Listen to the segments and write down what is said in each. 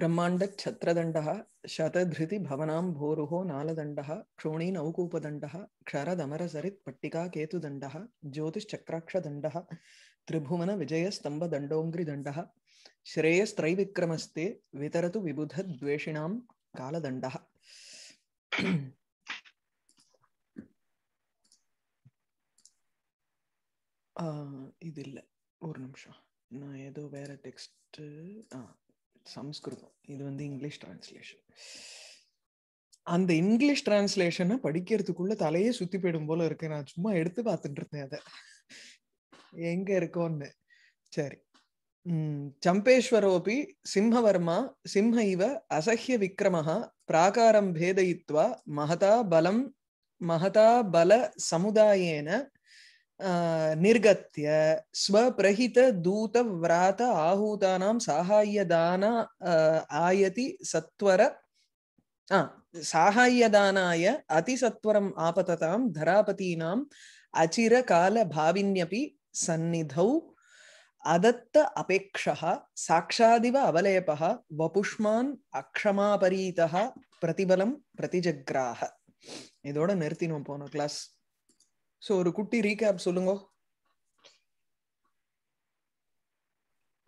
ब्रह्माण्डच्छत्रदण्डः शतधृतिभवनां भोरुः नालदण्डः क्षोणीनौकूपदण्डः क्षरदमरसरित्पट्टिकाकेतुदण्डः ज्योतिश्चक्राक्षदण्डः त्रिभुवनविजयस्तम्भदण्डोऽङ्घ्रिदण्डः श्रेयस्त्रैविक्रमस्ते वितरतु विबुधद्वेषिणां कालदण्डः இது இல்லை ஒரு நிமிஷம் நான் ஏதோ வேற டெக்ஸ்ட்டு ஆ சம்ஸ்கிருதம் இது வந்து இங்கிலீஷ் டிரான்ஸ்லேஷன் அந்த இங்கிலீஷ் டிரான்ஸ்லேஷனை படிக்கிறதுக்குள்ள தலையே சுத்தி போயிடும் போல இருக்கு நான் சும்மா எடுத்து பார்த்துட்டு இருந்தேன் அதை எங்க இருக்கோன்னு சரி உம் சிம்மவர்மா சிம்ம இவ அசஹ்ய असह्य பிராகாரம் பேதயித்வா மகதா பலம் மகதா பல சமுதாயேன निर्गत्य स्वप्रहितदूतव्रात आहूतानां साहाय्यदान आयति सत्वर साहाय्यदानाय अतिसत्वरम् आपततां धरापतीनां अचिरकालभाविन्यपि सन्निधौ अदत्त अपेक्षः साक्षादिव अवलेपः वपुष्मान् अक्षमापरीतः प्रतिबलं प्रतिजग्राह पोनो क्लास् ஸோ ஒரு குட்டி ரீகேப் சொல்லுங்க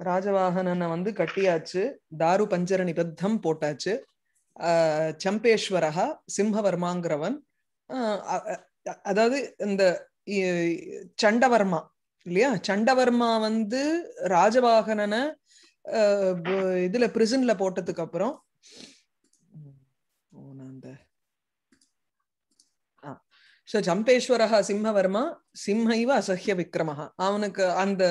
ராஜவாகனனை வந்து கட்டியாச்சு தாரு பஞ்சர நிபத்தம் போட்டாச்சு சம்பேஸ்வரகா சிம்மவர்மாங்கிறவன் அதாவது இந்த சண்டவர்மா இல்லையா சண்டவர்மா வந்து ராஜவாகனனை இதுல பிரிசன்ல போட்டதுக்கு அப்புறம் சோ சம்பேஸ்வரஹா சிம்மவர்மா சிம்ம இவ அசஹ்ய விக்ரமஹா அவனுக்கு அந்த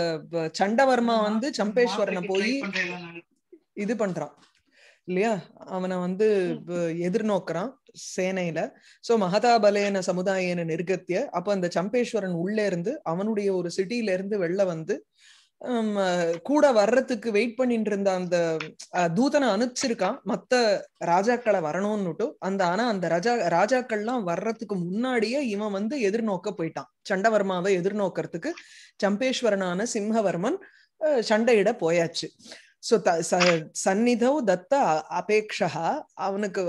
சண்டவர்மா வந்து சம்பேஸ்வரனை போய் இது பண்றான் இல்லையா அவனை வந்து எதிர்நோக்குறான் சேனையில சோ மகதாபலேன சமுதாயன நிர்கத்திய அப்ப அந்த சம்பேஸ்வரன் உள்ளே இருந்து அவனுடைய ஒரு சிட்டியில இருந்து வெளில வந்து கூட வர்றதுக்கு வெயிட் பண்ணிட்டு இருந்த அந்த தூதனை அனுப்பிச்சிருக்கான் மத்த ராஜாக்களை வரணும்னுட்டு அந்த ஆனா அந்த ராஜா ராஜாக்கள்லாம் வர்றதுக்கு முன்னாடியே இவன் வந்து எதிர்நோக்க போயிட்டான் சண்டவர்மாவை எதிர்நோக்கிறதுக்கு சம்பேஸ்வரனான சிம்ஹவர்மன் சண்டையிட போயாச்சு சோ த சந்நிதோ தத்த அபேக்ஷா அவனுக்கு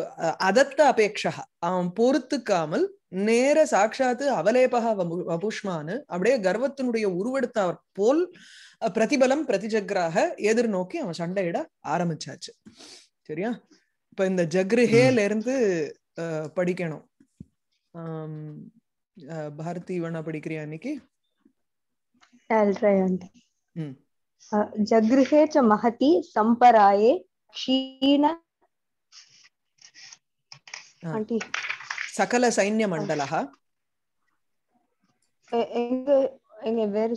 அதத்த அபேக்ஷா அவன் பொறுத்துக்காமல் நேர சாட்சாத்து அவலேபகா வபுஷ்மானு அப்படியே கர்வத்தினுடைய உருவெடுத்தவர் போல் பிரதிபலம் பிரதிஜக்ராக எதிர்நோக்கி அவன் சண்டையிட ஆரம்பிச்சாச்சு சரியா இப்ப இந்த ஜக்ருஹேல இருந்து படிக்கணும் பாரதி வேணா படிக்கிறியா இன்னைக்கு ம் जगृहे च महति सम्पराये क्षीण சகல சைன்ய மண்டலः எங்க எங்க வேற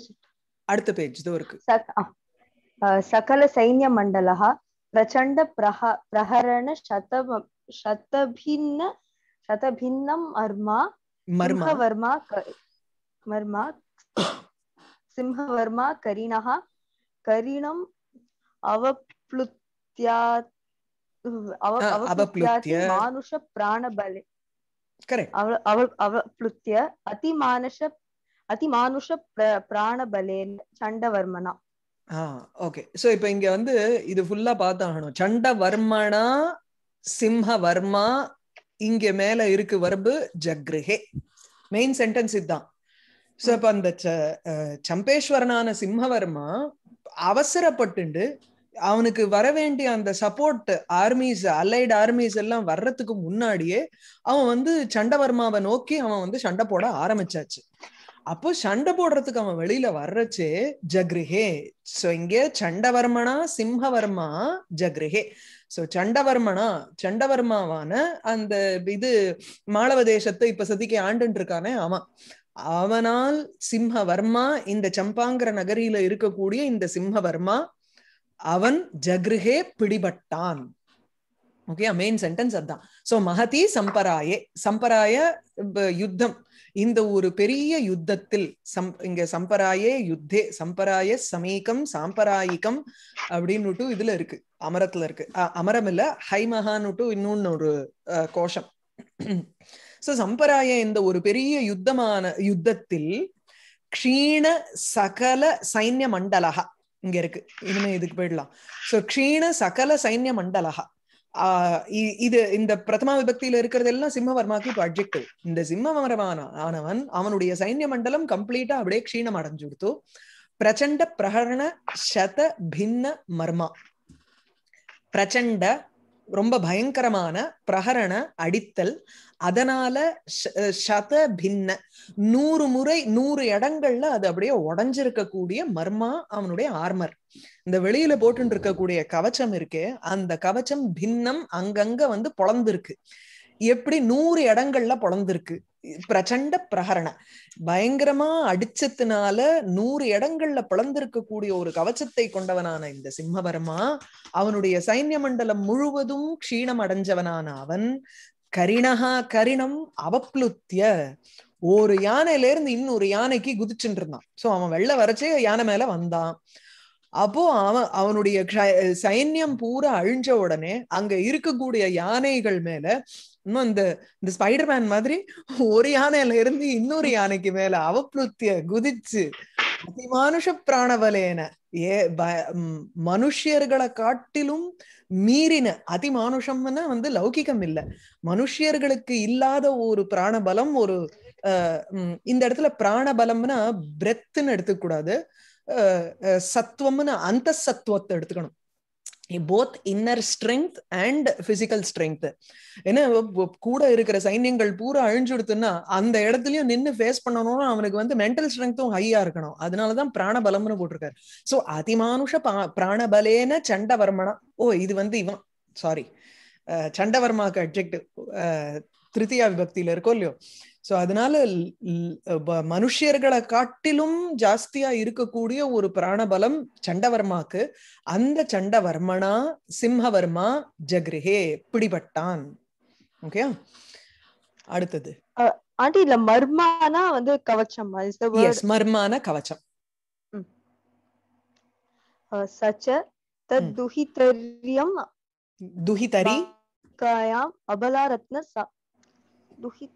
அடுத்த பேஜ் இதோ இருக்கு சகல சைன்ய மண்டலः பிரச்சண்ட பிரஹ பிரஹரண சத சதபின்ன சதபின்னம் அர்மா மர்மா வர்மா மர்மா சிம்ஹவர்மா கரிணஹ கரிணம் அவப்ளுத்யா அவப்ளுத்ய மானுஷ பிராணபலே அவப்ளுத்ய அதிமானுஷ அதிமானுஷ பிராணபலேன் சண்டவர்மனா ஓகே சோ இப்போ இங்க வந்து இது ஃபுல்லா பார்த்தாகணும் சண்டவர்மனா சிம்ஹவர்மா இங்க மேல இருக்கு வரம்பு ஜக்ருஹே மெயின் சென்டென்ஸ் இதுதான் சோ இப்ப அந்த சம்பேஸ்வரனான சிம்ஹவர்மா அவசரப்பட்டுண்டு அவனுக்கு வர வேண்டிய அந்த சப்போர்ட் ஆர்மிஸ் அலைடு ஆர்மிஸ் எல்லாம் வர்றதுக்கு முன்னாடியே அவன் வந்து சண்டவர்மாவை நோக்கி அவன் வந்து சண்டை போட ஆரம்பிச்சாச்சு அப்போ சண்டை போடுறதுக்கு அவன் வெளியில வர்றச்சே ஜக்ரிஹே சோ இங்கே சண்டவர்மனா சிம்ஹவர்மா ஜக்ரிஹே சோ சண்டவர்மனா சண்டவர்மாவான அந்த இது மாளவ தேசத்தை இப்ப சதிக்கு ஆண்டுன்னு இருக்கானே ஆமா அவனால் சிம்ஹவர்மா இந்த சம்பாங்கிற நகரியில இருக்கக்கூடிய இந்த சிம்ஹவர்மா அவன் ஜக்ருகே பிடிபட்டான் ஓகே மெயின் சென்டென்ஸ் அதுதான் சோ மகதி சம்பராயே சம்பராய யுத்தம் இந்த ஒரு பெரிய யுத்தத்தில் சம் இங்க சம்பராயே யுத்தே சம்பராய சமீகம் சாம்பராயிகம் அப்படின்னுட்டு இதுல இருக்கு அமரத்துல இருக்கு அமரம் இல்ல ஹைமஹான்னுட்டு இன்னொன்னு ஒரு கோஷம் சோ சம்பராய இந்த ஒரு பெரிய யுத்தமான யுத்தத்தில் க்ஷீண சகல சைன்ய மண்டலகா இங்க இருக்கு இனிமே இதுக்கு போயிடலாம் சோ க்ஷீண சகல சைன்ய மண்டலகா இது இந்த பிரதமா விபக்தியில இருக்கிறது எல்லாம் சிம்மவர்மாக்கு இப்போ அப்ஜெக்டிவ் இந்த சிம்மவரமான ஆனவன் அவனுடைய சைன்ய மண்டலம் கம்ப்ளீட்டா அப்படியே க்ஷீணம் கொடுத்தோம் பிரச்சண்ட பிரகரண சத பின்ன மர்மா பிரச்சண்ட ரொம்ப பயங்கரமான பிரகரண அடித்தல் அதனால சத பின்ன நூறு முறை நூறு இடங்கள்ல அது அப்படியே உடஞ்சிருக்கக்கூடிய மர்மா அவனுடைய ஆர்மர் இந்த வெளியில போட்டு இருக்கக்கூடிய கவச்சம் இருக்கு அந்த கவச்சம் பின்னம் அங்கங்க வந்து பொழந்திருக்கு எப்படி நூறு இடங்கள்ல பொழந்திருக்கு பிரச்சண்ட பிரகரண பயங்கரமா அடிச்சதுனால நூறு இடங்கள்ல பிளந்திருக்கக்கூடிய ஒரு கவச்சத்தை கொண்டவனான இந்த சிம்மவர்மா அவனுடைய சைன்ய மண்டலம் முழுவதும் க்ஷீணம் அடைஞ்சவனான அவன் கரிணகா கரிணம் அவப்ளுத்திய ஒரு யானையில இருந்து இன்னொரு யானைக்கு குதிச்சுட்டு இருந்தான் சோ அவன் வெள்ள வரைச்சே யானை மேல வந்தான் அப்போ அவன் அவனுடைய சைன்யம் பூரா அழிஞ்ச உடனே அங்க இருக்கக்கூடிய யானைகள் மேல இன்னும் இந்த இந்த ஸ்பைடர்மேன் மாதிரி ஒரு யானையில இருந்து இன்னொரு யானைக்கு மேல அவப்ளுத்திய குதிச்சு அதிமானுஷ பிராணபலேன ஏ மனுஷியர்களை காட்டிலும் மீறின அதிமானுஷம்னா வந்து லௌகிகம் இல்ல மனுஷியர்களுக்கு இல்லாத ஒரு பிராணபலம் ஒரு இந்த இடத்துல பிராணபலம்னா பிரெத்துன்னு எடுத்துக்கூடாது சத்துவம்னு அந்த சத்துவத்தை எடுத்துக்கணும் both inner strength and physical strength ஏன்னா கூட இருக்கிற சைன்யங்கள் பூரா அழிஞ்சுடுத்துன்னா அந்த இடத்துலயும் நின்று ஃபேஸ் பண்ணணும்னா அவனுக்கு வந்து மென்டல் ஸ்ட்ரென்த்தும் ஹையா இருக்கணும் அதனாலதான் பிராணபலம்னு போட்டிருக்காரு சோ அதிமானுஷ பிராணபலேன சண்டவர்மனா ஓ இது வந்து இவன் சாரி சண்டவர்மாக்கு அப்ஜெக்டிவ் திருத்தியா விபக்தியில இருக்கோ இல்லையோ சோ அதனால மனுஷியர்களை காட்டிலும் ஜாஸ்தியா இருக்கக்கூடிய ஒரு பிராணபலம் சண்டவர்மாக்கு அந்த சண்டவர்மனா சிம்ஹவர்மா ஜக்ரிஹே பிடிபட்டான் ஓகே அடுத்தது ஆண்டி இல்ல மர்மானா வந்து கவச்சம் எஸ் மர்மான கவச்சம் சச்ச துஹிதரியம் துஹிதரி காயாம் அபலாரத்ன துஹித்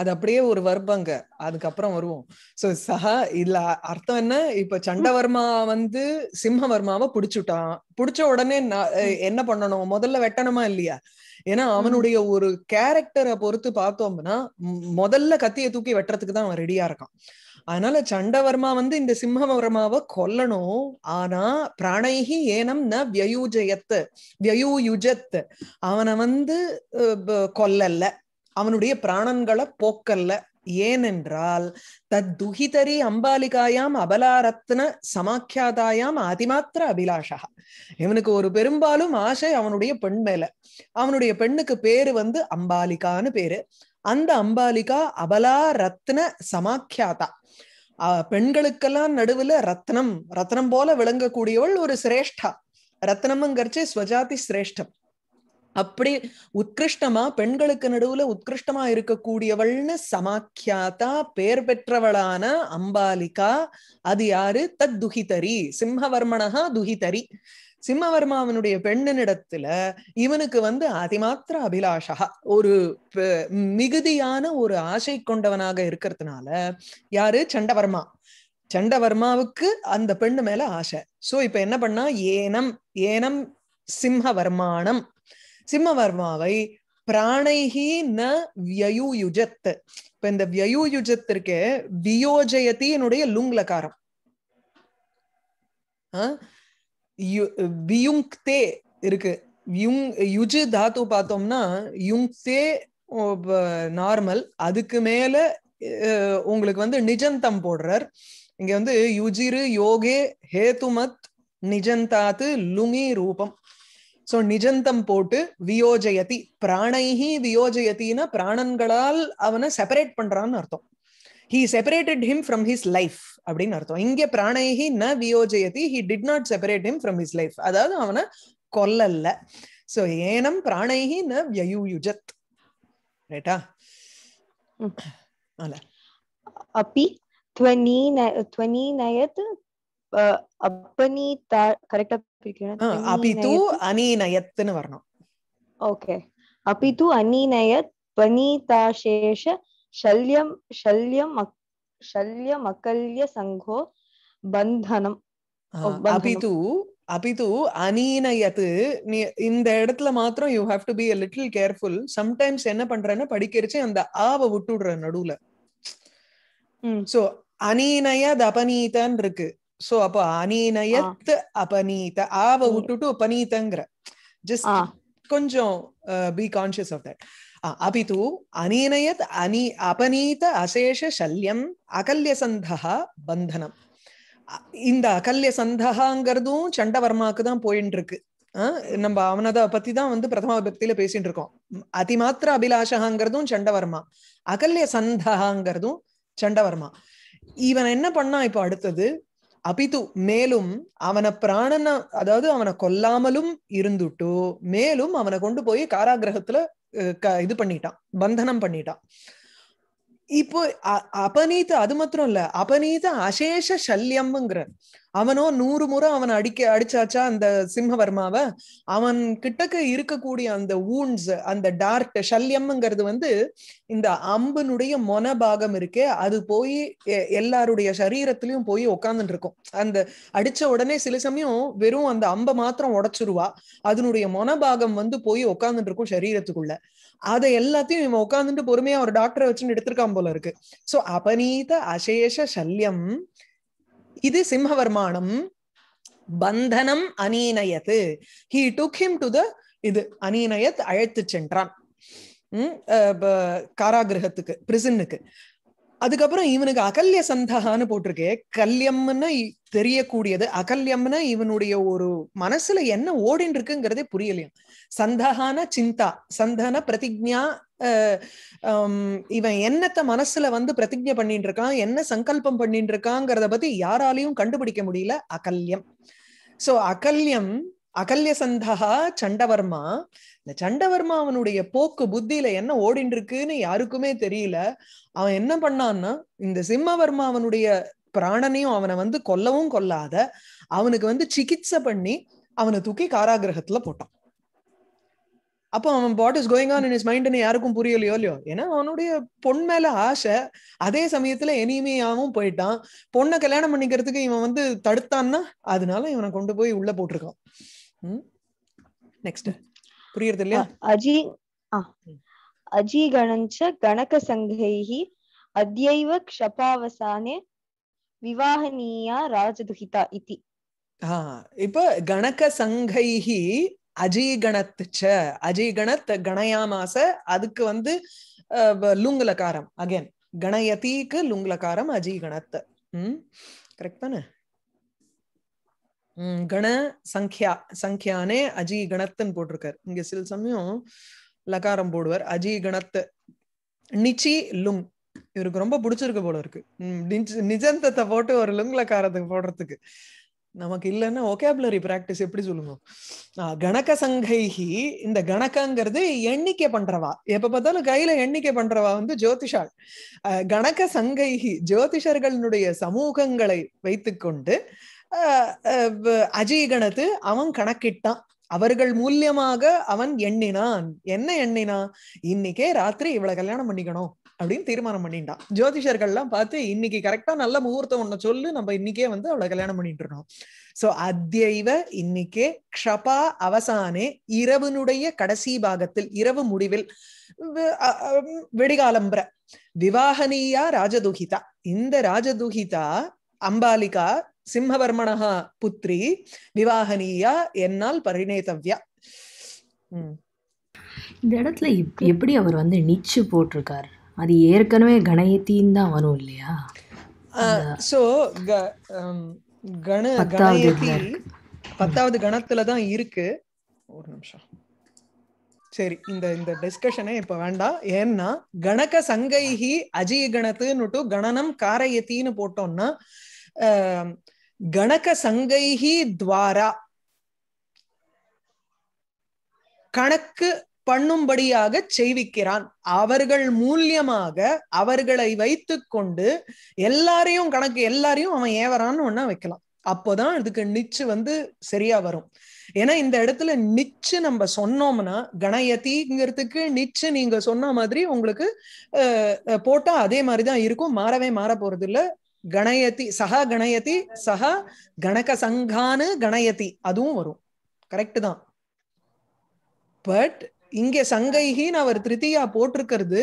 அது அப்படியே ஒரு வர்பங்க அதுக்கப்புறம் வருவோம் சோ சஹா இதுல அர்த்தம் என்ன இப்ப சண்டவர்மா வந்து சிம்மவர்மாவை புடிச்சுட்டான் புடிச்ச உடனே என்ன பண்ணணும் முதல்ல வெட்டணுமா இல்லையா ஏன்னா அவனுடைய ஒரு கேரக்டரை பொறுத்து பார்த்தோம்னா முதல்ல கத்தியை தூக்கி வெட்டுறதுக்கு தான் அவன் ரெடியா இருக்கான் அதனால சண்டவர்மா வந்து இந்த சிம்மவர்மாவை கொல்லணும் ஆனா பிராணைகி ஏனம் ந வியூஜயத்து வியூயுஜத் அவனை வந்து கொல்லல அவனுடைய பிராணன்களை போக்கல்ல ஏனென்றால் தத்துஹிதரி அம்பாலிகாயாம் அபலாரத்ன சமாக்கியாதாயாம் அதிமாத்திர அபிலாஷா இவனுக்கு ஒரு பெரும்பாலும் ஆசை அவனுடைய பெண் மேல அவனுடைய பெண்ணுக்கு பேரு வந்து அம்பாலிகான்னு பேரு அந்த அம்பாலிகா அபலா ரத்ன சமாக்கியாதா பெண்களுக்கெல்லாம் நடுவுல ரத்னம் ரத்னம் போல விளங்கக்கூடியவள் ஒரு சிரேஷ்டா ரத்னம்ங்கிறச்சு ஸ்வஜாதி சிரேஷ்டம் அப்படி உத்கிருஷ்டமா பெண்களுக்கு நடுவுல உத்கிருஷ்டமா இருக்கக்கூடியவள்னு சமாக்கியாத்தா பேர் பெற்றவளான அம்பாலிகா அது யாரு தத் துகிதரி சிம்மவர்மனஹா துகிதரி சிம்மவர்மாவனுடைய பெண்ணனிடத்துல இவனுக்கு வந்து அதிமாத்திர அபிலாஷகா ஒரு மிகுதியான ஒரு ஆசை கொண்டவனாக இருக்கிறதுனால யாரு சண்டவர்மா சண்டவர்மாவுக்கு அந்த பெண்ணு மேல ஆசை சோ இப்ப என்ன பண்ணா ஏனம் ஏனம் சிம்ஹவர்மானம் சிம்மவர்மாவை பிராணைஹி ந வியயூயுஜத் இப்ப இந்த வியயூயுஜத் வியோஜயத்தினுடைய வியோஜயதி என்னுடைய லுங்லகாரம் வியுங்க்தே இருக்கு யுங் யுஜு தாத்து பார்த்தோம்னா யுங்க்தே நார்மல் அதுக்கு மேல உங்களுக்கு வந்து நிஜந்தம் போடுறார் இங்க வந்து யுஜிரு யோகே ஹேதுமத் நிஜந்தாத்து லுங்கி ரூபம் சோ நிஜந்தம் போட்டு வியோஜயதி பிராணைஹி வியோஜயத்தின்னா பிராணன்களால் அவனை செப்பரேட் பண்றான்னு அர்த்தம் he separated him from his life அப்படின்னு அர்த்தம் இங்கே பிராணைஹி ந வியோஜயதி he did not separate him from his life அதாவது அவனை கொல்லல்ல சோ ஏனம் பிராணைஹி ந வியூயுஜத் ரைட்டா அல அப்பி துவனி துவனி நயத் அப்பனீத கரெக்டா பிரிக்கணும் அபிது அனீநயத்னு வரணும் ஓகே அபிது அனீநயத் பனீதாசேஷ ஷல்யம் ஷல்யம் ஷல்யம் மக்கல்ய சங்கோ பந்தனம் அபிது அபிது அனீனயத்து நீ இந்த இடத்துல மாத்திரம் you have to be a little careful sometimes என்ன பண்றேன்னு படிக்கிறச்சு அந்த ஆவை விட்டுடுற நடுவுல சோ அனீனயத் அபனீதன் இருக்கு சோ அப்ப அனீனயத் அபனீத ஆவ விட்டுட்டு பனீதங்கிற ஜஸ்ட் கொஞ்சம் பி கான்சியஸ் ஆஃப் தட் அபிது அனீனயத் அனி அபனீத அசேஷ சல்யம் அகல்ய அகல்யசந்தா பந்தனம் இந்த அகல்யசந்தகாங்கிறதும் சண்டவர்மாக்கு தான் போயிட்டு இருக்கு நம்ம அவனதை பத்தி தான் வந்து பிரதம பக்தியில பேசிட்டு இருக்கோம் அதிமாத்திர அபிலாஷகாங்கிறதும் சண்டவர்மா அகல்ய சந்தகாங்கிறதும் சண்டவர்மா இவன் என்ன பண்ணா இப்ப அடுத்தது அபிது மேலும் அவனை பிராணன அதாவது அவனை கொல்லாமலும் இருந்துட்டு மேலும் அவனை கொண்டு போய் காராகிரகத்துல இது பண்ணிட்டான் பந்தனம் பண்ணிட்டான் இப்போ அபநீத அது மாத்திரம் இல்ல அபநீத அசேஷ சல்யம்ங்கிற அவனோ நூறு முறை அவன் அடிக்க அடிச்சாச்சா அந்த சிம்மவர்மாவ அவன் கிட்டக்க இருக்கக்கூடிய அந்த ஊன்ஸ் அந்த டார்ட் சல்யம்ங்கிறது வந்து இந்த அம்பனுடைய மொன பாகம் இருக்கே அது போய் எல்லாருடைய சரீரத்திலயும் போய் உக்காந்துட்டு இருக்கும் அந்த அடிச்ச உடனே சில சமயம் வெறும் அந்த அம்பை மாத்திரம் உடைச்சிருவா அதனுடைய மொன பாகம் வந்து போய் உக்காந்துட்டு இருக்கும் சரீரத்துக்குள்ள அதை எல்லாத்தையும் இவன் உட்காந்துட்டு பொறுமையா ஒரு டாக்டரை வச்சுன்னு எடுத்திருக்கான் போல இருக்கு சோ அபநீத அசேஷ சல்யம் இது சிம்மவர்மானம் பந்தனம் அனீனயத்து he took him to the இது அனீனயத் அழைத்து சென்றான் காராகிரகத்துக்கு பிரிசனுக்கு அதுக்கப்புறம் இவனுக்கு அகல்ய சந்தகான்னு போட்டிருக்கே கல்யம்னு தெரியக்கூடியது அகல்யம்னா இவனுடைய ஒரு மனசுல என்ன ஓடின் இருக்குங்கிறதே புரியலையும் சந்தகான சிந்தா சந்தன பிரதிஜா இவன் என்னத்த மனசுல வந்து பிரதிஜை பண்ணிட்டு இருக்கான் என்ன சங்கல்பம் பண்ணிட்டு இருக்காங்கிறத பத்தி யாராலையும் கண்டுபிடிக்க முடியல அகல்யம் சோ அகல்யம் அகல்யசந்தகா சண்டவர்மா இந்த சண்டவர்மா அவனுடைய போக்கு புத்தியில என்ன ஓடின்னு இருக்குன்னு யாருக்குமே தெரியல அவன் என்ன பண்ணான்னா இந்த சிம்மவர்மா அவனுடைய பிராணனையும் அவனை வந்து கொல்லவும் கொல்லாத அவனுக்கு வந்து சிகிச்சை பண்ணி அவனை தூக்கி காராகிரகத்துல போட்டான் அப்போ அவன் what is going on in his மைண்ட்னு யாருக்கும் புரியலையோ இல்லையோ ஏன்னா அவனுடைய பொன் மேல ஆசை அதே சமயத்துல இனிமையாவும் போயிட்டான் பொண்ணை கல்யாணம் பண்ணிக்கிறதுக்கு இவன் வந்து தடுத்தான்னா அதனால இவனை கொண்டு போய் உள்ள போட்டிருக்கான் நெக்ஸ்ட் புரியுறது இல்லையா அஜி அஜி கணஞ்ச கணக சங்கைஹி அத்யைவ க்ஷபாவசானே விவாகனீயா ராஜதுஹிதா இதி இப்ப கணக சங்கைஹி அஜீகணத்து ச அஜீகணத் கணயாமாச அதுக்கு வந்து லுங்குலகாரம் அகேன் கணயதிக்கு லுங்குலகாரம் அஜீகணத் ம் கரெக்ட் தானே கண சங்கியா சங்கியானே அஜி கணத்துன்னு போட்டிருக்காரு இங்க சில சமயம் லகாரம் போடுவார் அஜி கணத்து நிச்சி லுங் இவருக்கு ரொம்ப பிடிச்சிருக்கு போல இருக்கு நிஜந்தத்தை போட்டு ஒரு லுங் லகாரத்துக்கு போடுறதுக்கு நமக்கு இல்லைன்னா ஒகேபுலரி பிராக்டிஸ் எப்படி சொல்லுவோம் கணக்க சங்கைஹி இந்த கணக்கங்கிறது எண்ணிக்கை பண்றவா எப்ப பார்த்தாலும் கையில எண்ணிக்கை பண்றவா வந்து ஜோதிஷாள் கணக்க சங்கைஹி ஜோதிஷர்களுடைய சமூகங்களை வைத்துக்கொண்டு அஜீகணத்து அவன் கணக்கிட்டான் அவர்கள் மூலியமாக அவன் எண்ணினான் என்ன எண்ணினான் இன்னைக்கே ராத்திரி இவளை கல்யாணம் பண்ணிக்கணும் அப்படின்னு தீர்மானம் பண்ணிட்டான் ஜோதிஷர்கள்லாம் பார்த்து இன்னைக்கு கரெக்டா நல்ல முகூர்த்தம் ஒன்னு சொல்லு நம்ம இன்னைக்கே வந்து அவளை கல்யாணம் பண்ணிட்டு இருக்கோம் சோ அத்தியவ இன்னைக்கே க்ஷபா அவசானே இரவுனுடைய கடைசி பாகத்தில் இரவு முடிவில் வெடிகாலம்புற விவாகனியா ராஜதுகிதா இந்த ராஜதுகிதா அம்பாலிகா சிம்மவர்மனா புத்திரி விவாகனியா என்னால் பரிணேதவ்யா இந்த இடத்துல எப்படி அவர் வந்து நிச்சு போட்டிருக்கார் அது ஏற்கனவே கணயத்தின் தான் வரும் இல்லையா ஸோ கணயத்தி பத்தாவது கணத்துல தான் இருக்கு ஒரு நிமிஷம் சரி இந்த இந்த டிஸ்கஷனே இப்ப வேண்டாம் ஏன்னா கணக்க சங்கைஹி அஜய கணத்துன்னுட்டு கணனம் காரயத்தின்னு போட்டோம்னா கணக சங்கைஹி துவாரா கணக்கு பண்ணும்படியாக செய்விக்கிறான் அவர்கள் மூலியமாக அவர்களை வைத்து கொண்டு எல்லாரையும் கணக்கு எல்லாரையும் அவன் ஏவரான்னு ஒன்னா வைக்கலாம் அப்போதான் இதுக்கு நிச்சு வந்து சரியா வரும் ஏன்னா இந்த இடத்துல நிச்சு நம்ம சொன்னோம்னா கணயதிங்கிறதுக்கு நிச்சு நீங்க சொன்ன மாதிரி உங்களுக்கு போட்டா அதே மாதிரிதான் இருக்கும் மாறவே மாற போறது இல்லை கணயதி சஹ கணயதி சஹ கணக சங்கானு கணயதி அதுவும் வரும் கரெக்ட் தான் பட் இங்க சங்கைகின்னு அவர் திருத்தியா போட்டிருக்கிறது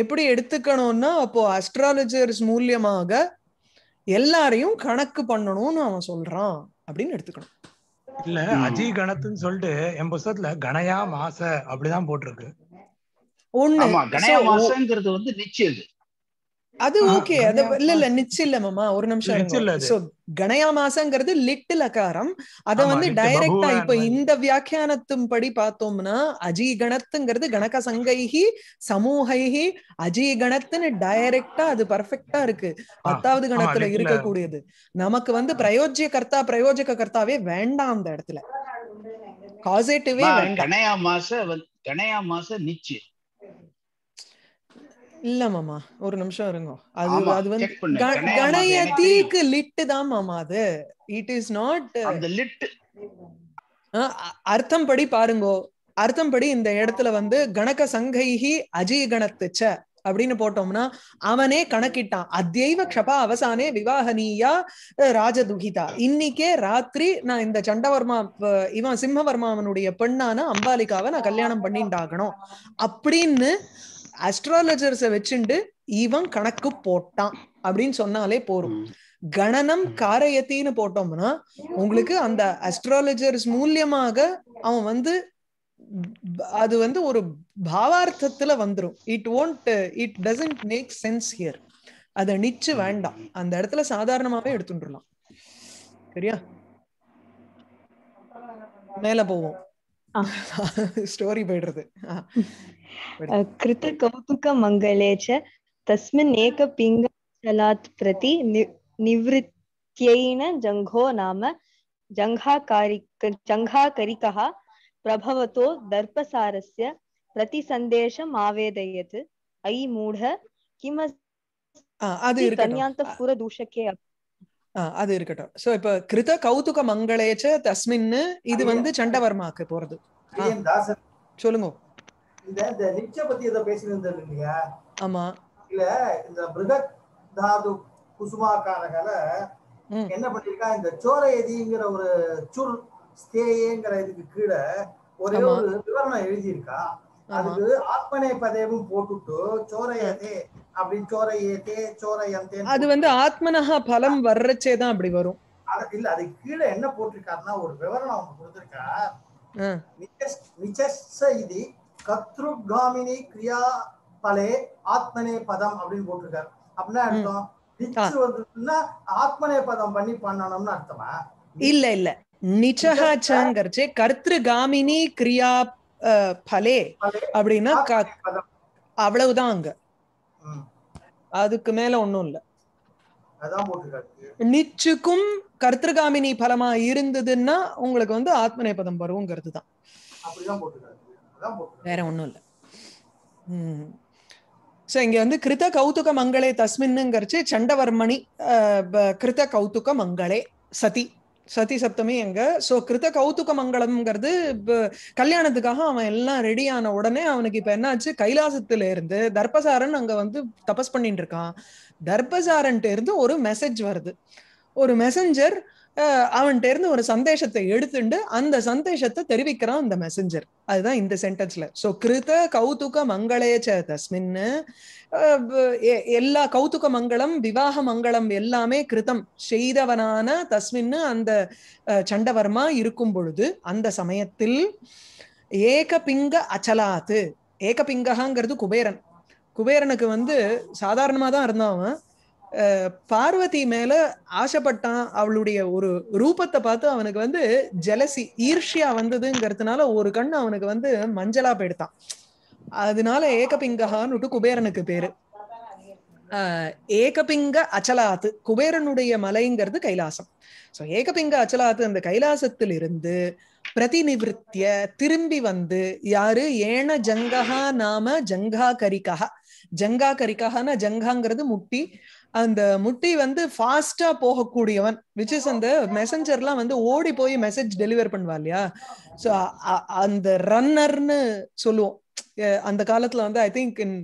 எப்படி எடுத்துக்கணும்னா அப்போ அஸ்ட்ராலஜர்ஸ் மூலியமாக எல்லாரையும் கணக்கு பண்ணணும்னு அவன் சொல்றான் அப்படின்னு எடுத்துக்கணும் இல்ல அஜி கணத்துன்னு சொல்லிட்டு என் புத்தகத்துல கணயா மாச அப்படிதான் போட்டிருக்கு ஒண்ணு வந்து நிச்சயம் அது ஓகே அது இல்ல இல்ல மாமா ஒரு நிமிஷம் சோ மாசங்கிறது லிட்டில் அகாரம் அத வந்து டைரக்டா இப்ப இந்த வியாக்கியானத்தும் படி பார்த்தோம்னா அஜி கணத்துங்கிறது கணக சங்கைகி சமூகைகி அஜி கணத்துன்னு டைரக்டா அது பர்ஃபெக்டா இருக்கு பத்தாவது கணத்துல இருக்கக்கூடியது நமக்கு வந்து பிரயோஜிய கர்த்தா பிரயோஜக கர்த்தாவே வேண்டாம் அந்த இடத்துல காசேட்டிவே வேண்டாம் கணயா மாச நிச்சயம் இல்ல மாமா ஒரு நிமிஷம் இருங்க அது அது வந்து கணைய தீக்கு லிட்டு தான் மாமா அது இட் இஸ் நாட் அர்த்தம் படி பாருங்கோ அர்த்தம் படி இந்த இடத்துல வந்து கணக்க சங்கைகி அஜய் கணத்துச்ச அப்படின்னு போட்டோம்னா அவனே கணக்கிட்டான் அத்தியைவ க்ஷபா அவசானே விவாகனியா ராஜதுகிதா இன்னைக்கே ராத்திரி நான் இந்த சண்டவர்மா இவன் சிம்மவர்மாவனுடைய பெண்ணான அம்பாலிகாவை நான் கல்யாணம் பண்ணிண்டாகணும் அப்படின்னு அஸ்ட்ராலஜர்ஸை வச்சுண்டு இவன் கணக்கு போட்டான் அப்படின்னு சொன்னாலே போறோம் கணனம் காரயத்தின்னு போட்டோம்னா உங்களுக்கு அந்த அஸ்ட்ராலஜர்ஸ் மூலியமாக அவன் வந்து அது வந்து ஒரு பாவார்த்தத்துல வந்துடும் it won't it doesn't make sense here அதை நிச்சு வேண்டாம் அந்த இடத்துல சாதாரணமாவே எடுத்துட்டுலாம் சரியா மேல போவோம் ஸ்டோரி போயிடுறது कृतकौतुकमङ्गले च तस्मिन् एक एकपिङ्गलात् प्रति नि निवृत्त्येन जङ्घो नाम जङ्घाकारिक जङ्घाकरिकः प्रभवतो दर्पसारस्य प्रतिसन्देशम् आवेदयत् अयि मूढ किमस्ति कन्यान्तपुरदूषके अपि அது இருக்கட்டும் சோ இப்ப கிருத கௌதுக மங்களேச்ச தஸ்மின்னு இது வந்து சண்டவர்மாக்கு போறது சொல்லுங்க இந்த இந்த நிச்சய பத்தி ஏதோ பேசியிருந்தது இல்லையா ஆமா இல்ல இந்த பிருகத் தாது குசுமா காரகால என்ன பண்ணிருக்கா இந்த சோர எதிங்கிற ஒரு சுர் ஸ்தேயங்கிற இதுக்கு கீழே ஒரே ஒரு விவரணம் எழுதியிருக்கா அதுக்கு ஆத்மனை பதேவும் போட்டுட்டு சோரையதே அப்படின்னு சோரையேதே சோரையந்தே அது வந்து ஆத்மனஹா பலம் வர்றச்சே தான் அப்படி வரும் இல்ல அது கீழே என்ன போட்டிருக்காருன்னா ஒரு விவரணம் அவங்க கொடுத்திருக்கா நிச்சஸ் நிச்சஸ் இது கத்ருகாமினி கிரியா பலே ஆத்மனே பதம் அப்படின்னு போட்டிருக்காரு அப்படின்னா அர்த்தம் வந்துன்னா ஆத்மனே பதம் பண்ணி பண்ணணும்னு அர்த்தமா இல்ல இல்ல நிச்சகாச்சாங்கிறச்சு கர்த்திருகாமினி கிரியா பலே அப்படின்னா அவ்வளவுதான் அங்க அதுக்கு மேல ஒண்ணும் இல்ல நிச்சுக்கும் கர்த்திருகாமினி பலமா இருந்ததுன்னா உங்களுக்கு வந்து ஆத்மநேபதம் வருங்கிறது தான் வேற ஒன்றும் இல்லை சோ இங்கே வந்து கிருத கௌதுக மங்களே தஸ்மின்னுங்கிறச்சு சண்டவர்மணி கிருத கௌதுக மங்களே சதி சதி சப்தமி எங்க சோ கிருத்த கௌதுக மங்களம்ங்கிறது கல்யாணத்துக்காக அவன் எல்லாம் ரெடி ஆன உடனே அவனுக்கு இப்ப என்னாச்சு கைலாசத்துல இருந்து தர்பசாரன் அங்க வந்து தபஸ் பண்ணிட்டு இருக்கான் தர்பசாரன்ட்டு இருந்து ஒரு மெசேஜ் வருது ஒரு மெசஞ்சர் அவன்கிட்ட இருந்து ஒரு சந்தேஷத்தை எடுத்துண்டு அந்த சந்தேஷத்தை தெரிவிக்கிறான் அந்த மெசஞ்சர் அதுதான் இந்த சென்டென்ஸ்ல ஸோ கிருத கௌதுக மங்களேச்ச தஸ்மின்னு எல்லா கௌதுக மங்களம் விவாக மங்களம் எல்லாமே கிருதம் செய்தவனான தஸ்மின்னு அந்த சண்டவர்மா இருக்கும் பொழுது அந்த சமயத்தில் ஏகபிங்க அச்சலாத்து ஏகபிங்ககாங்கிறது குபேரன் குபேரனுக்கு வந்து சாதாரணமாக தான் இருந்தான் பார்வதி மேல ஆசைப்பட்டான் அவளுடைய ஒரு ரூபத்தை பார்த்து அவனுக்கு வந்து ஜெலசி ஈர்ஷியா வந்ததுங்கிறதுனால ஒரு கண்ணு அவனுக்கு வந்து மஞ்சளா போயிடுத்தான் அதனால ஏகபிங்கஹான்னுட்டு குபேரனுக்கு பேரு ஏகபிங்க அச்சலாத்து குபேரனுடைய மலைங்கிறது கைலாசம் ஸோ ஏகபிங்க அச்சலாத்து அந்த கைலாசத்திலிருந்து பிரதிநிவத்திய திரும்பி வந்து யாரு ஏன ஜங்கஹா நாம ஜங்கா கரிக்கா ஜங்கா கரிக்கான ஜங்காங்கிறது முட்டி அந்த முட்டி வந்து ஃபாஸ்டா போகக்கூடியவன் விச் இஸ் அந்த மெசஞ்சர்லாம் வந்து ஓடி போய் மெசேஜ் டெலிவர் பண்ணுவா இல்லையா ஸோ அந்த ரன்னர்னு சொல்லுவோம் அந்த காலத்துல வந்து I think in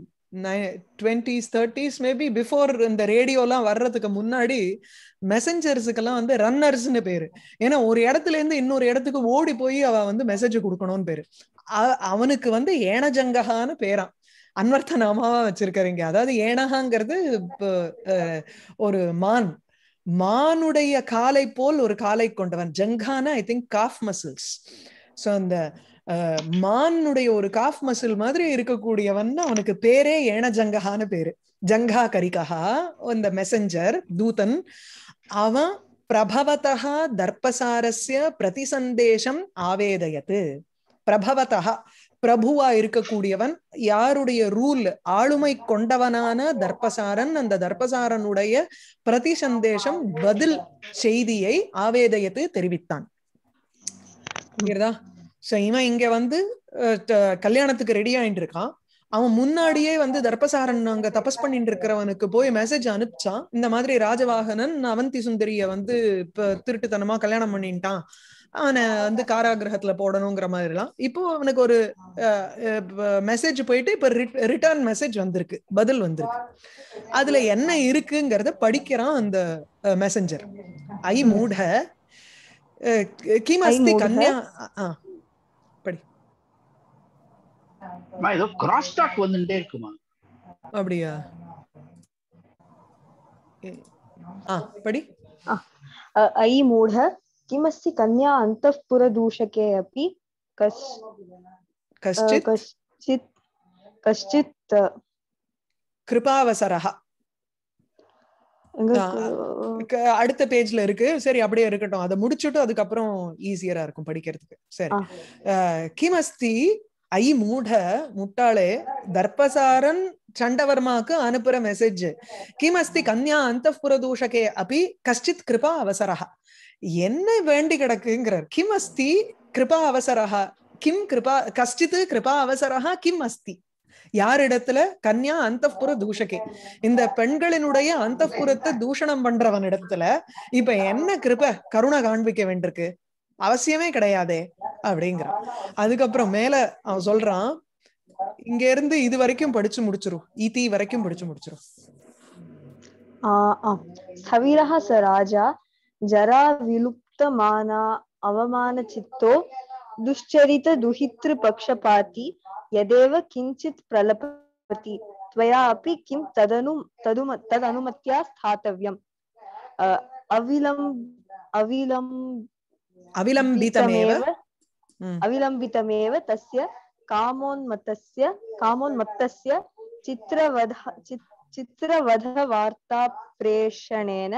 twenties thirties maybe before இந்த ரேடியோலாம் வர்றதுக்கு முன்னாடி மெசஞ்சர்ஸுக்கெல்லாம் வந்து ரன்னர்ஸ்னு பேரு ஏன்னா ஒரு இடத்துல இருந்து இன்னொரு இடத்துக்கு ஓடி போய் அவ வந்து மெசேஜ் கொடுக்கணும்னு பேரு அவனுக்கு வந்து ஏனஜங்ககான்னு பேரான் அன்வர்த்த நாமாவா வச்சிருக்கிறீங்க அதாவது ஏனகாங்கிறது ஒரு மான் மானுடைய காலை போல் ஒரு காலை கொண்டவன் ஜங்கான I think calf muscles so அந்த மானுடைய ஒரு காஃப் மசில் மாதிரி இருக்கக்கூடியவன் அவனுக்கு பேரே ஏன ஜங்கஹான்னு பேரு ஜங்கா கரிகஹா அந்த மெசஞ்சர் தூதன் அவன் பிரபவத்தா தர்பசாரஸ்ய பிரதிசந்தேஷம் ஆவேதயத்து பிரபவத்தா பிரபுவா இருக்கக்கூடியவன் யாருடைய ரூல் ஆளுமை கொண்டவனான தர்பசாரன் அந்த தர்பசாரனுடைய பிரதி சந்தேஷம் பதில் செய்தியை ஆவேதயத்து தெரிவித்தான் புரியுறதா சோ இவன் இங்க வந்து கல்யாணத்துக்கு ரெடி ஆயிட்டு இருக்கான் அவன் முன்னாடியே வந்து தர்பசாரன் அங்க தபஸ் பண்ணிட்டு இருக்கிறவனுக்கு போய் மெசேஜ் அனுப்பிச்சான் இந்த மாதிரி ராஜவாகனன் அவந்தி சுந்தரிய வந்து திருட்டுத்தனமா கல்யாணம் பண்ணிட்டான் அவனை வந்து காராகிரகத்துல போடணுங்கிற மாதிரி எல்லாம் இப்போ அவனுக்கு ஒரு மெசேஜ் போயிட்டு இப்ப ரிட்டர்ன் மெசேஜ் வந்திருக்கு பதில் வந்திருக்கு அதுல என்ன இருக்குங்கிறத படிக்கிறான் அந்த மெசஞ்சர் ஐ மூட கிமஸ்தி கன்யா படி ஏதோ கிராஸ் டாக் வந்துட்டே இருக்குமா அப்படியா ஆ படி ஐ மூட किमस्ति கன்யா अन्तःपुरदूषके अपि कश् कश्चित् कश्चित् कश्चित् அடுத்த பேஜ்ல இருக்கு சரி அப்படியே இருக்கட்டும் அதை முடிச்சுட்டு அதுக்கப்புறம் ஈஸியரா இருக்கும் படிக்கிறதுக்கு சரி கிமஸ்தி ஐ மூட முட்டாளே தர்பசாரன் சண்டவர்மாக்கு அனுப்புற மெசேஜ் கிமஸ்தி கன்யா அந்த புரதூஷகே அப்படி கஷ்டித் கிருபா அவசரஹா என்ன வேண்டி கிடக்குங்கிறார் கிம் அஸ்தி கிருபா அவசரஹா கிம் கிருபா கஷ்டித்து கிருபா அவசரஹா கிம் அஸ்தி யாரிடத்துல கன்யா அந்தப்புற தூஷகே இந்த பெண்களினுடைய அந்தப்புறத்தை தூஷணம் பண்றவன் இடத்துல இப்ப என்ன கிருப கருணை காண்பிக்க வேண்டியிருக்கு அவசியமே கிடையாதே அப்படிங்கிறான் அதுக்கப்புறம் மேல அவன் சொல்றான் இங்க இருந்து இது வரைக்கும் படிச்சு முடிச்சிரும் ஈதி வரைக்கும் படிச்சு முடிச்சிரும் சவீரஹா சார் ராஜா जरा विलुप्त माना अवमान चित्तो ದುಶ್ಚರಿತ दुहित्र पक्षपाती यदेव किंचित प्रलपति त्वया अपि किं तदनु तदुम तदनुमत्या स्थातव्यम् अविलम् अविलम् अविलम्बितमेव हम्म। अविलम्बितमेव तस्य कामोन्मत्तस्य कामोन्मत्तस्य चित्रवध चित्रवधवार्ताप्रेषणेन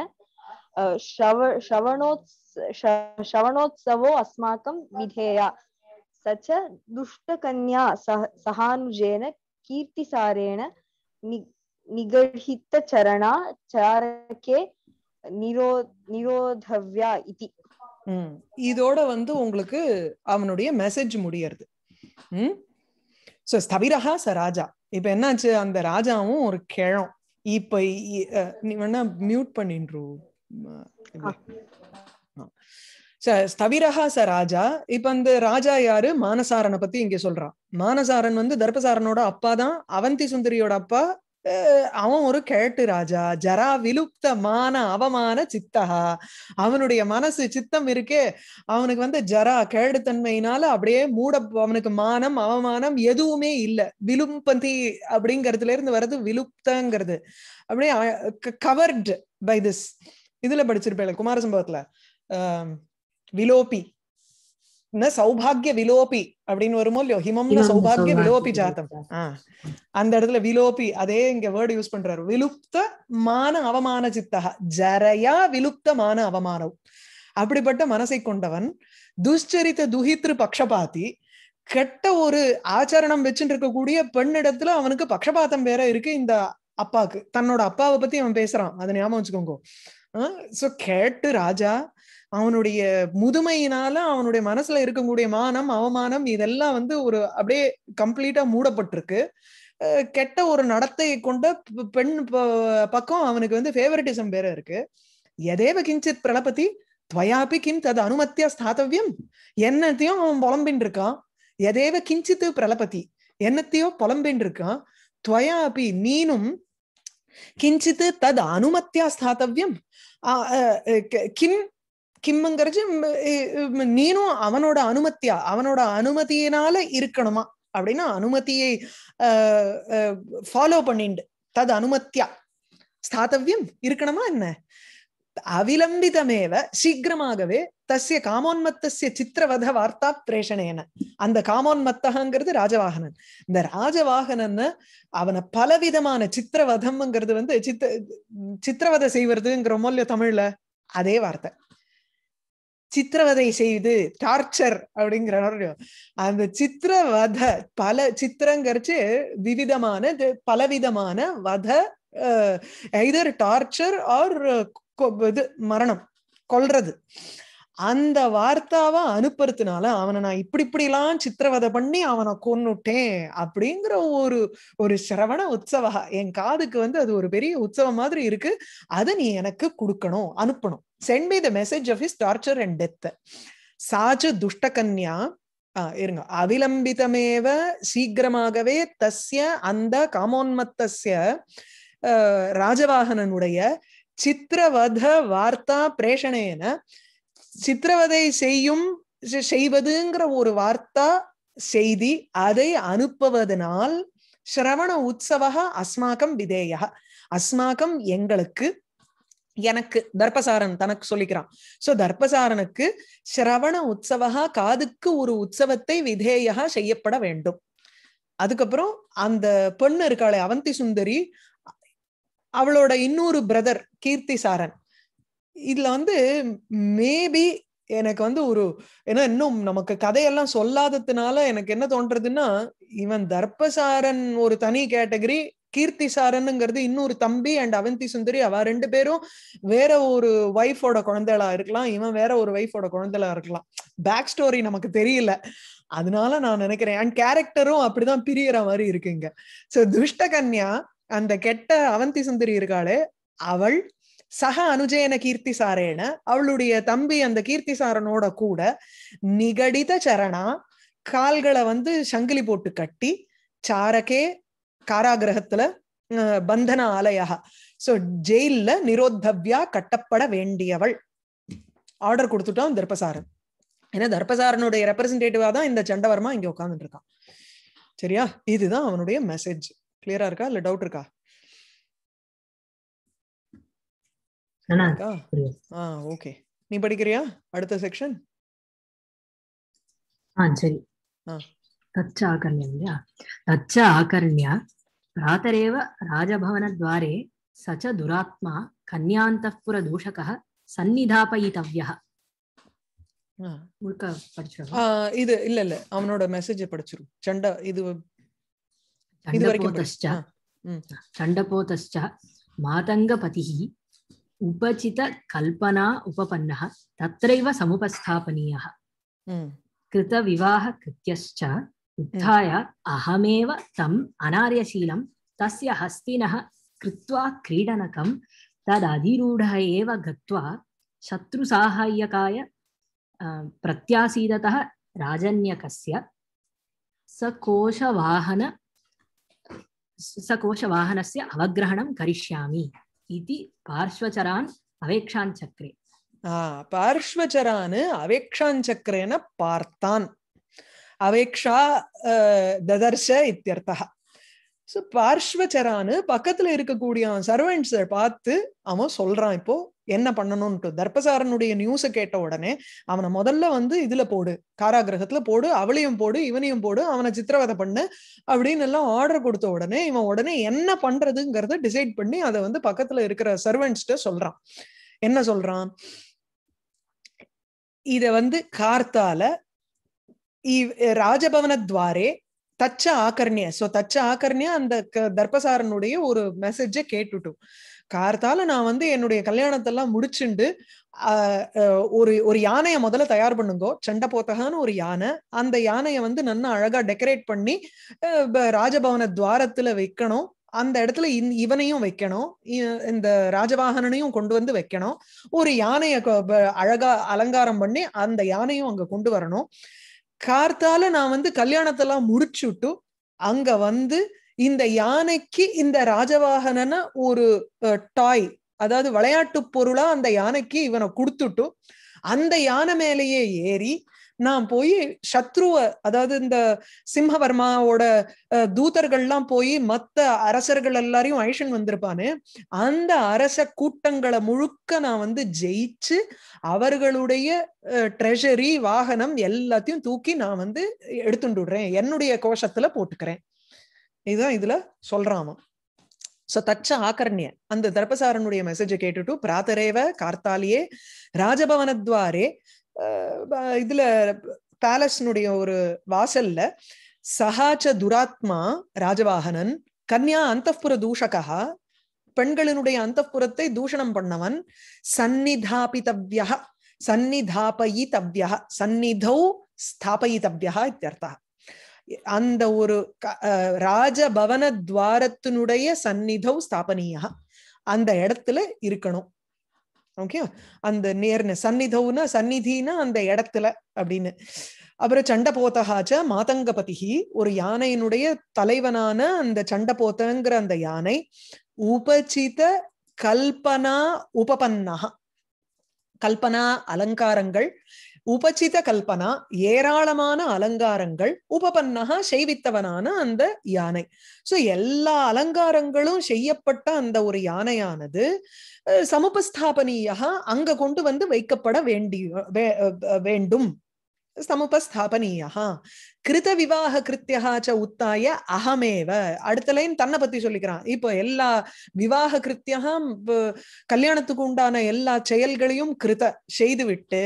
श्रवणोत्स அஸ்மாக்கம் விதேயா विधेया स च சஹானுஜேன सह सहानुजेन நி नि சரணா चारके நிரோ நிரோதவ்யா இதி இதோட வந்து உங்களுக்கு அவனுடைய மெசேஜ் முடியறது ம் சோ ஸ்தவிரஹா ச ராஜா இப்போ என்னாச்சு அந்த ராஜாவும் ஒரு கிழம் இப்ப நீ வேணா மியூட் பண்ணின்றோம் ஸ்தவிரஹா ச ராஜா இப்ப வந்து ராஜா யாரு மானசாரனை பத்தி இங்க சொல்றான் மானசாரன் வந்து தர்பசாரனோட அப்பா தான் அவந்தி சுந்தரியோட அப்பா அவன் ஒரு கேட்டு ராஜா ஜரா விலுப்த மான அவமான சித்தகா அவனுடைய மனசு சித்தம் இருக்கே அவனுக்கு வந்து ஜரா கேடுத்தன்மையினால அப்படியே மூட அவனுக்கு மானம் அவமானம் எதுவுமே இல்லை விலும்பந்தி அப்படிங்கிறதுல இருந்து வர்றது விலுப்தங்கிறது அப்படியே கவர்டு பை திஸ் இதுல படிச்சிருப்பேன் குமார சம்பவத்துல விலோபி சௌபாகிய விலோபி அப்படின்னு வருமோ இல்லையோ ஹிமம் சௌபாகிய விலோபி ஜாத்தம் அந்த இடத்துல விலோபி அதே இங்க வேர்டு யூஸ் பண்றாரு விலுப்த மான அவமான சித்தகா ஜரையா விலுப்த மான அவமானம் அப்படிப்பட்ட மனசை கொண்டவன் துஷ்சரித்த துஹித்ரு பக்ஷபாதி கெட்ட ஒரு ஆச்சரணம் வச்சுட்டு இருக்கக்கூடிய பெண்ணிடத்துல அவனுக்கு பக்ஷபாதம் வேற இருக்கு இந்த அப்பாக்கு தன்னோட அப்பாவை பத்தி அவன் பேசுறான் அதை ஞாபகம் வச்சுக்கோங்க சோ கேட்டு ராஜா அவனுடைய முதுமையினால அவனுடைய மனசுல இருக்கக்கூடிய மானம் அவமானம் இதெல்லாம் வந்து ஒரு அப்படியே கம்ப்ளீட்டா மூடப்பட்டிருக்கு கெட்ட ஒரு நடத்தை கொண்ட பெண் பக்கம் அவனுக்கு வந்து ஃபேவரட்டிசம் வேற இருக்கு எதேவ கிஞ்சித் பிரளபதி துவயாபி கிம் தது அனுமத்தியா ஸ்தாத்தவியம் என்னத்தையும் அவன் புலம்பின் இருக்கான் எதேவ கிஞ்சித்து பிரளபதி என்னத்தையோ புலம்பின் இருக்கான் துவயாபி நீனும் கிஞ்சித் தது அனுமத்தியா ஸ்தாத்தவியம் கிம் கிம்ங்கிறது நீனும் அவனோட அனுமத்தியா அவனோட அனுமதியினால இருக்கணுமா அப்படின்னா அனுமதியை ஃபாலோ பண்ணிண்டு தது அனுமத்தியா ஸ்தாத்தவியம் இருக்கணுமா என்ன அவிலம்பிதமேவ சீக்கிரமாகவே தசிய காமோன்மத்திய சித்திரவத வார்த்தா பிரேஷணேன அந்த காமோன்மத்தகங்கிறது ராஜவாகனன் இந்த ராஜவாகனன் அவனை பலவிதமான சித்திரவதம்ங்கிறது வந்து சித்த சித்திரவதை செய்வதுங்கிற மொழிய தமிழ்ல அதே வார்த்தை சித்திரவதை செய்து டார்ச்சர் அப்படிங்கிற அந்த சித்திரவத பல சித்திரங்கரிச்சு விவிதமான பலவிதமான வத எதர் டார்ச்சர் ஆர் இது மரணம் கொல்றது அந்த வார்த்தாவை அனுப்புறதுனால அவனை நான் இப்படி இப்படி எல்லாம் சித்திரவதை பண்ணி அவனை கொன்னுட்டேன் அப்படிங்கிற ஒரு ஒரு சிரவண உற்சவ என் காதுக்கு வந்து அது ஒரு பெரிய உற்சவம் மாதிரி இருக்கு அதை நீ எனக்கு கொடுக்கணும் அனுப்பணும் send me the message of his torture and death சாஜ துஷ்டகன்யா இருங்க அவிலம்பிதமேவ சீக்கிரமாகவே தஸ்ய அந்த காமோன்மத்தஸ்ய ராஜவாகனனுடைய சித்திரவத வார்த்தா பிரேஷணேன சித்திரவதை செய்யும் செய்வதுங்கிற ஒரு வார்த்தா செய்தி அதை அனுப்புவதனால் ஸ்ரவண உற்சவ அஸ்மாக்கம் விதேய அஸ்மாக்கம் எங்களுக்கு எனக்கு தர்பசாரன் தனக்கு சொல்லிக்கிறான் சோ தர்பசாரனுக்கு ஸ்ரவண உற்சவ காதுக்கு ஒரு உற்சவத்தை விதேயா செய்யப்பட வேண்டும் அதுக்கப்புறம் அந்த பெண்ணு இருக்காளே அவந்தி சுந்தரி அவளோட இன்னொரு பிரதர் கீர்த்தி சாரன் இதுல வந்து மேபி எனக்கு வந்து ஒரு ஏன்னா இன்னும் நமக்கு கதையெல்லாம் சொல்லாததுனால எனக்கு என்ன தோன்றதுன்னா இவன் தர்பசாரன் ஒரு தனி கேட்டகரி கீர்த்தி சாரனுங்கிறது இன்னொரு தம்பி அண்ட் அவந்தி சுந்தரி அவ ரெண்டு பேரும் வேற ஒரு ஒய்ஃபோட குழந்தைகளா இருக்கலாம் இவன் வேற ஒரு ஒய்ஃபோட குழந்தைகளா இருக்கலாம் பேக் ஸ்டோரி நமக்கு தெரியல அதனால நான் நினைக்கிறேன் அண்ட் கேரக்டரும் அப்படிதான் பிரியற மாதிரி இருக்குங்க ஸோ துஷ்ட கன்யா அந்த கெட்ட அவந்தி சுந்தரி இருக்காளே அவள் சக அனுஜயன கீர்த்தி சாரேன அவளுடைய தம்பி அந்த கீர்த்தி சாரனோட கூட நிகடித சரணா கால்களை வந்து சங்கிலி போட்டு கட்டி சாரகே காராகிரகத்துல பந்தன ஆலயா சோ ஜெயில நிரோத்தவ்யா கட்டப்பட வேண்டியவள் ஆர்டர் கொடுத்துட்டோம் தர்பசாரன் ஏன்னா தர்பசாரனுடைய ரெப்ரசன்டேட்டிவா தான் இந்த சண்டவர்மா இங்க உட்காந்துட்டு இருக்கான் சரியா இதுதான் அவனுடைய மெசேஜ் கிளியரா இருக்கா இல்ல டவுட் இருக்கா ஆ ஓகே நீ படிக்கிறியா அடுத்த செக்ஷன் ஆ சரி இது இல்ல இல்ல அவனோட மெசேஜ் படிச்சிரும் இது இது வரைக்கும் சண்டபோதஸ்ச மாதங்கபதிஹி உபசித கல்பனா உபபன்னः தத்ரைவ சமுபஸ்தாபனீயः கிருத விவாக கிருத்யஸ்ச உத்தாய அகமேவ தம் அனாரியசீலம் தஸ்ய ஹஸ்தினः कृत्वा क्रीडनकं तदधिरूढः एव गत्वा शत्रुसाहाय्यकाय प्रत्यासीदतः राजन्यकस्य सकोशवाहन सकोशवाहनस्य अवग्रहणं करिष्यामि इति पार्श्वचरान् अवेक्षाञ्चक्रे पार्श्वचरान् अवेक्षाञ्चक्रेण பார்த்தான் அவேக்ஷா ததர்ஷ இத்தியர்த்தா ஸோ பார்ஷ்வச்சரான்னு பக்கத்துல இருக்கக்கூடிய சர்வெண்ட்ஸை பார்த்து அவன் சொல்றான் இப்போ என்ன பண்ணணும்ட்டு தர்பசாரனுடைய நியூஸை கேட்ட உடனே அவனை முதல்ல வந்து இதுல போடு காராகிரகத்துல போடு அவளையும் போடு இவனையும் போடு அவனை சித்திரவதை பண்ணு அப்படின்னு எல்லாம் ஆர்டர் கொடுத்த உடனே இவன் உடனே என்ன பண்றதுங்கிறத டிசைட் பண்ணி அதை வந்து பக்கத்துல இருக்கிற சர்வெண்ட்ஸ்ட சொல்றான் என்ன சொல்றான் இத வந்து கார்த்தால ராஜபவன துவாரே தச்ச ஆக்கர்ணிய சோ தச்ச ஆக்கர்ணியா அந்த தர்பசாரனுடைய ஒரு மெசேஜை கேட்டுட்டும் கார்த்தால நான் வந்து என்னுடைய கல்யாணத்தெல்லாம் முடிச்சுண்டு ஒரு ஒரு யானையை முதல்ல தயார் பண்ணுங்கோ சண்டை போத்தகான்னு ஒரு யானை அந்த யானையை வந்து நல்லா அழகா டெக்கரேட் பண்ணி ராஜபவன துவாரத்துல வைக்கணும் அந்த இடத்துல இந் இவனையும் வைக்கணும் இந்த ராஜவாகனனையும் கொண்டு வந்து வைக்கணும் ஒரு யானையை அழகா அலங்காரம் பண்ணி அந்த யானையும் அங்க கொண்டு வரணும் கார்த்தால நான் வந்து கல்யாணத்தெல்லாம் முடிச்சுட்டு அங்க வந்து இந்த யானைக்கு இந்த ராஜவாகனன ஒரு டாய் அதாவது விளையாட்டு பொருளா அந்த யானைக்கு இவனை கொடுத்துட்டும் அந்த யானை மேலேயே ஏறி நான் போய் சத்ருவ அதாவது இந்த சிம்ஹவர்மாவோட தூதர்கள்லாம் போய் மத்த அரசர்கள் எல்லாரையும் ஐஷன் வந்திருப்பானு அந்த அரச கூட்டங்களை முழுக்க நான் வந்து ஜெயிச்சு அவர்களுடைய ட்ரெஷரி வாகனம் எல்லாத்தையும் தூக்கி நான் வந்து எடுத்துட்டுறேன் விடுறேன் என்னுடைய கோஷத்துல போட்டுக்கிறேன் இதுதான் இதுல சொல்றாமா சோ தச்ச ஆகர்ணிய அந்த தர்பசாரனுடைய மெசேஜை கேட்டுட்டு பிராத்தரேவ கார்த்தாலியே ராஜபவனத்வாரே இதுல பேலஸ்னுடைய ஒரு வாசல்ல சகாச்ச துராத்மா ராஜவாகனன் கன்யா அந்தப்புற தூஷகா பெண்களினுடைய அந்தப்புறத்தை தூஷணம் பண்ணவன் சந்நிதாபித்தவ்யா சந்நிதாபயித்தவ்யா சந்நிதௌ ஸ்தாபயித்தவ்யா இத்தியர்த்தா அந்த ஒரு ராஜபவன துவாரத்தினுடைய சந்நிதம் ஸ்தாபனியா அந்த இடத்துல இருக்கணும் ஓகே அந்த நேர்னு சந்நிதவுனா சந்நிதினா அந்த இடத்துல அப்படின்னு அப்புறம் சண்டபோத்தகாச்ச மாதங்கபதிகி ஒரு யானையினுடைய தலைவனான அந்த போத்தங்கிற அந்த யானை உபசித கல்பனா உபபன்னா கல்பனா அலங்காரங்கள் உபசித கல்பனா ஏராளமான அலங்காரங்கள் உபபன்னகா செய்வித்தவனான அந்த யானை சோ எல்லா அலங்காரங்களும் செய்யப்பட்ட அந்த ஒரு யானையானது சமுபஸ்தாபனியாக அங்க கொண்டு வந்து வைக்கப்பட வேண்டிய வேண்டும் சமுபஸ்தாபனீயா கிருத விவாக கிருத்தியா ச உத்தாய அகமேவ அடுத்த லைன் தன்னை பத்தி சொல்லிக்கிறான் இப்போ எல்லா விவாக கிருத்தியா கல்யாணத்துக்கு உண்டான எல்லா செயல்களையும் கிருத செய்து விட்டு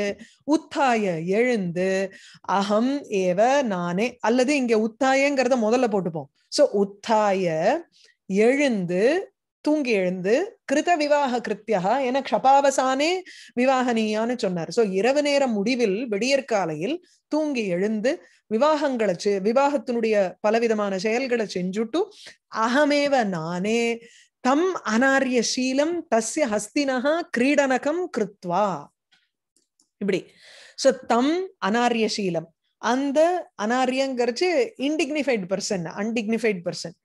உத்தாய எழுந்து அகம் ஏவ நானே அல்லது இங்க உத்தாயங்கிறத முதல்ல போட்டுப்போம் சோ உத்தாய எழுந்து தூங்கி எழுந்து கிருத விவாக கிருத்தியா என க்ஷபாவசானே விவாகனியான்னு சொன்னார் சோ இரவு நேர முடிவில் விடியற்காலையில் தூங்கி எழுந்து விவாகங்களை விவாகத்தினுடைய பலவிதமான செயல்களை செஞ்சுட்டு அகமேவ நானே தம் அனாரிய சீலம் தஸ்ய ஹஸ்தினகா கிரீடனகம் கிருத்வா இப்படி சோ தம் அனாரிய சீலம் அந்த அனாரியங்கிறச்சு indignified person undignified person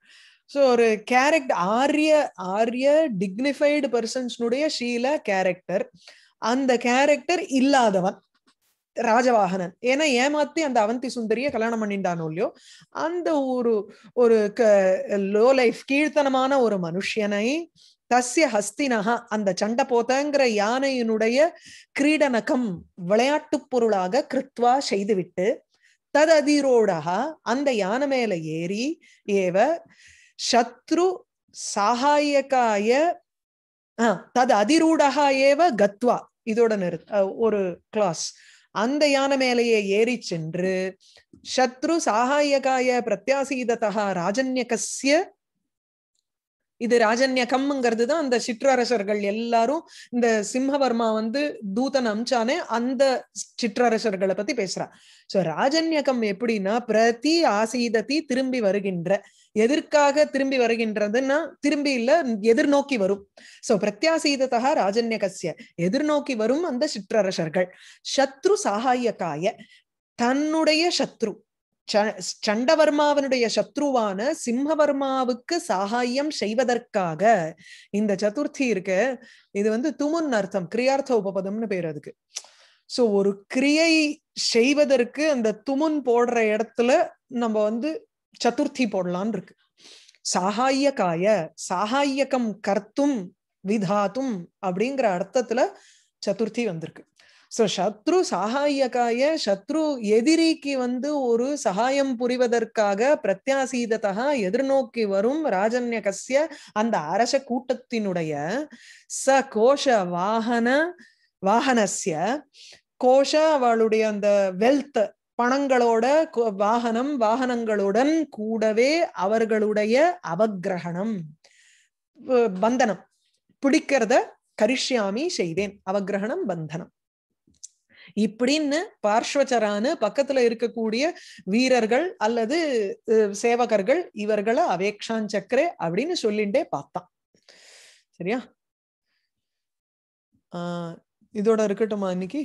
so ஒரு கேரக்டர் ஆரிய ஆரிய டிக்னிஃபைடு பர்சன்ஸ்னுடைய ஷீல கேரக்டர் அந்த கேரக்டர் இல்லாதவன் ராஜவாகனன் ஏன்னா ஏமாத்தி அந்த அவந்தி சுந்தரிய கல்யாணம் பண்ணிண்டானோ இல்லையோ அந்த ஒரு ஒரு லோ லைஃப் கீழ்த்தனமான ஒரு மனுஷனை தஸ்ய ஹஸ்தினஹா அந்த சண்டை போதங்கிற யானையினுடைய கிரீடனகம் விளையாட்டு பொருளாக கிருத்வா செய்துவிட்டு தததிரோடா அந்த யானை மேல ஏறி ஏவ சத்ரு சாகாயக்காய தது அதிரூடகா ஏவ கத்வா இதோட நிறு ஒரு கிளாஸ் அந்த யானை மேலையே ஏறி சென்று சத்ரு சாகாயகாய பிரத்யாசீததா ராஜன்யகசிய இது ராஜன்ய கம்ங்கிறது தான் அந்த சிற்றரசர்கள் எல்லாரும் இந்த சிம்மவர்மா வந்து தூதன் அம்சானே அந்த சிற்றரசர்களை பத்தி பேசுறா சோ ராஜன்யகம் எப்படின்னா பிரதி ஆசீதத்தி திரும்பி வருகின்ற எதற்காக திரும்பி வருகின்றதுன்னா திரும்பி இல்ல எதிர்நோக்கி வரும் சோ பிரத்யாசீதத்தா ராஜன்யகசிய எதிர்நோக்கி வரும் அந்த சிற்றரசர்கள் சத்ரு சாகாயக்காய தன்னுடைய சத்ரு சண்டவர்மாவனுடைய சத்ருவான சிம்மவர்மாவுக்கு சகாயம் செய்வதற்காக இந்த சதுர்த்தி இருக்கு இது வந்து துமுன் அர்த்தம் கிரியார்த்த உபபதம்னு பேர் அதுக்கு சோ ஒரு கிரியை செய்வதற்கு அந்த துமுன் போடுற இடத்துல நம்ம வந்து சதுர்த்தி போடலான் இருக்கு சாகாயக்காய சாகாயக்கம் கர்த்தும் விதாத்தும் அப்படிங்கிற அர்த்தத்துல சதுர்த்தி வந்திருக்கு சோ சத்ரு சகாயக்காய சத்ரு எதிரிக்கு வந்து ஒரு சகாயம் புரிவதற்காக பிரத்யாசீதா எதிர்நோக்கி வரும் ராஜன்ய கசிய அந்த அரச கூட்டத்தினுடைய ச கோஷ வாகன வாகனசிய கோஷ அவளுடைய அந்த வெல்த் பணங்களோட வாகனம் வாகனங்களுடன் கூடவே அவர்களுடைய அவகிரகணம் பந்தனம் பிடிக்கிறத கரிஷ்யாமி செய்தேன் அவகிரகணம் பந்தனம் இப்படின்னு பார்ஸ்வச்சரானு பக்கத்துல இருக்கக்கூடிய வீரர்கள் அல்லது சேவகர்கள் இவர்களை அவேக்ஷான் சக்கரே அப்படின்னு சொல்லிண்டே பார்த்தான் சரியா ஆஹ் இதோட இருக்கட்டுமா இன்னைக்கு